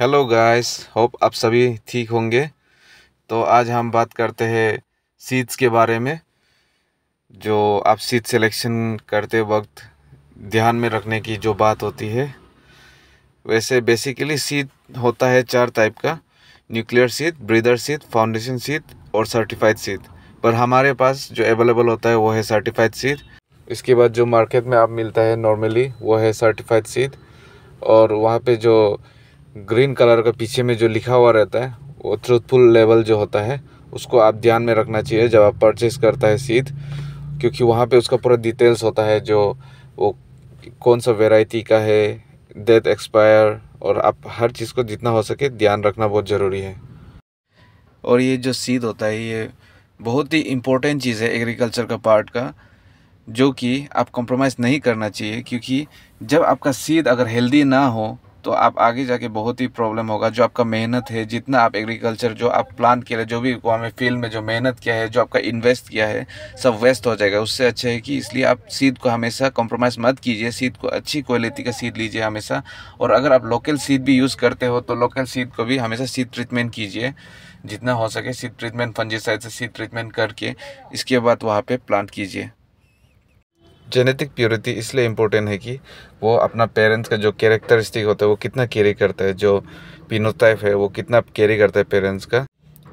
hello guys hope आप सभी ठीक होंगे तो आज हम बात करते हैं सीट्स के बारे में जो आप सीट सिलेक्शन करते वक्त ध्यान में रखने की जो बात होती है वैसे बेसिकली सीट होता है चार टाइप का nuclear seed breeder seed foundation seed और सर्टिफाइड सीट पर हमारे पास जो अवेलेबल होता है वो है सर्टिफाइड सीट इसके बाद जो मार्केट में आप मिलता है नॉर्मली वो है सर्टिफाइड सीट और वहाँ पर जो ग्रीन कलर का पीछे में जो लिखा हुआ रहता है वो ट्रूथफुल लेवल जो होता है उसको आप ध्यान में रखना चाहिए जब आप परचेज़ करता है सीध क्योंकि वहाँ पे उसका पूरा डिटेल्स होता है जो वो कौन सा वेराइटी का है डेट एक्सपायर और आप हर चीज़ को जितना हो सके ध्यान रखना बहुत ज़रूरी है और ये जो सीद होता है ये बहुत ही इम्पोर्टेंट चीज़ है एग्रीकल्चर का पार्ट का जो कि आप कॉम्प्रोमाइज़ नहीं करना चाहिए क्योंकि जब आपका सीध अगर हेल्दी ना हो तो आप आगे जाके बहुत ही प्रॉब्लम होगा जो आपका मेहनत है जितना आप एग्रीकल्चर जो आप प्लान के लिए जो भी हमें फील्ड में जो मेहनत किया है जो आपका इन्वेस्ट किया है सब वेस्ट हो जाएगा उससे अच्छा है कि इसलिए आप सीड को हमेशा कॉम्प्रोमाइज़ मत कीजिए सीड को अच्छी क्वालिटी का सीड लीजिए हमेशा और अगर आप लोकल सीड भी यूज़ करते हो तो लोकल सीड को भी हमेशा सीड ट्रीटमेंट कीजिए जितना हो सके सीड ट्रीटमेंट साइड से सीड ट्रीटमेंट करके इसके बाद वहाँ पर प्लांट कीजिए जेनेटिक प्योरिटी इसलिए इम्पोर्टेंट है कि वो अपना पेरेंट्स का जो कैरेक्टरिस्टिक होता है वो कितना कैरी करता है जो पिनोटाइप है वो कितना कैरी करता है पेरेंट्स का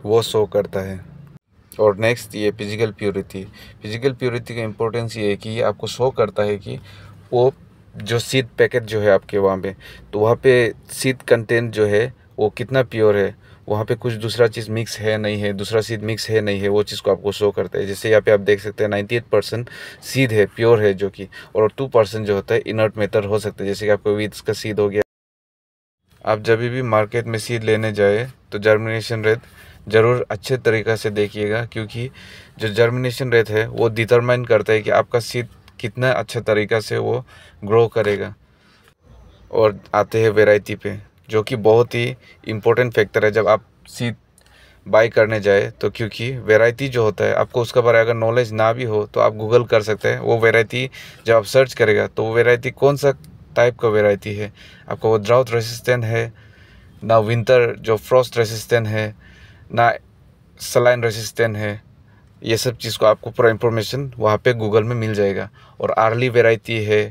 वो शो करता है और नेक्स्ट ये फिजिकल प्योरिटी फिजिकल प्योरिटी का इम्पोर्टेंस ये है कि आपको शो करता है कि वो जो सीट पैकेट जो है आपके वहाँ पे तो वहाँ पे सीट कंटेंट जो है वो कितना प्योर है वहाँ पे कुछ दूसरा चीज़ मिक्स है नहीं है दूसरा सीध मिक्स है नहीं है वो चीज़ को आपको शो करता है जैसे यहाँ पे आप देख सकते हैं नाइन्टी एट परसेंट सीध है प्योर है जो कि और टू परसेंट जो होता है इनर्ट मेटर हो सकता है जैसे कि आपको वीट्स का सीध हो गया आप जब भी मार्केट में सीध लेने जाए तो जर्मिनेशन रेट ज़रूर अच्छे तरीक़ा से देखिएगा क्योंकि जो जर्मिनेशन रेट है वो डिटरमाइन करता है कि आपका सीड कितना अच्छा तरीक़ा से वो ग्रो करेगा और आते हैं वेराइटी पे जो कि बहुत ही इम्पोर्टेंट फैक्टर है जब आप सीट बाई करने जाए तो क्योंकि वेराइटी जो होता है आपको उसके बारे अगर नॉलेज ना भी हो तो आप गूगल कर सकते हैं वो वेराइटी जब आप सर्च करेगा तो वो वेराइटी कौन सा टाइप का वेराइटी है आपको वो ड्राउथ रेसिस्टेंट है ना विंटर जो फ्रॉस्ट रेसिस्टेंट है ना सलाइन रेसिस्टेंट है ये सब चीज़ को आपको पूरा इंफॉर्मेशन वहाँ पे गूगल में मिल जाएगा और आर्ली वेराइटी है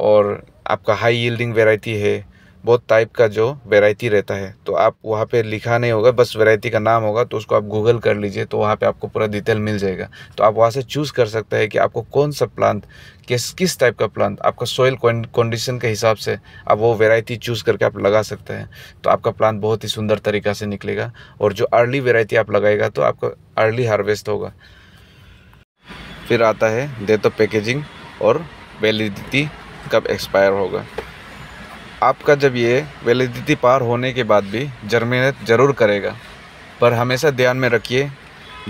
और आपका हाई यील्डिंग वेराइटी है बहुत टाइप का जो वेराइटी रहता है तो आप वहाँ पे लिखा नहीं होगा बस वेराइटी का नाम होगा तो उसको आप गूगल कर लीजिए तो वहाँ पे आपको पूरा डिटेल मिल जाएगा तो आप वहाँ से चूज़ कर सकते हैं कि आपको कौन सा प्लांट किस किस टाइप का प्लांट आपका सॉइल कंडीशन के हिसाब से आप वो वेराइटी चूज़ करके आप लगा सकते हैं तो आपका प्लांट बहुत ही सुंदर तरीका से निकलेगा और जो अर्ली वेराइटी आप लगाएगा तो आपका अर्ली हार्वेस्ट होगा फिर आता है डेट ऑफ पैकेजिंग और वैलिडिटी कब एक्सपायर होगा आपका जब ये वैलिडिटी पार होने के बाद भी जर्मिनेट ज़रूर करेगा पर हमेशा ध्यान में रखिए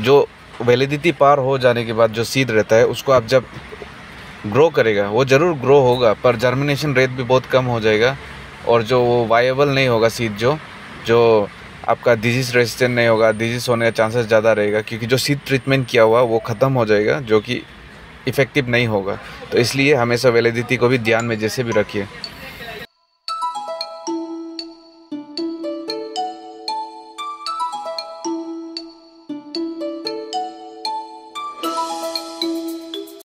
जो वैलिडिटी पार हो जाने के बाद जो सीड रहता है उसको आप जब ग्रो करेगा वो ज़रूर ग्रो होगा पर जर्मिनेशन रेट भी बहुत कम हो जाएगा और जो वो वायबल नहीं होगा सीड जो जो आपका डिजीज़ रेजिस्टेंट नहीं होगा डिजीज़ होने का चांसेस ज़्यादा रहेगा क्योंकि जो सीड ट्रीटमेंट किया हुआ वो ख़त्म हो जाएगा जो कि इफ़ेक्टिव नहीं होगा तो इसलिए हमेशा वैलिडिटी को भी ध्यान में जैसे भी रखिए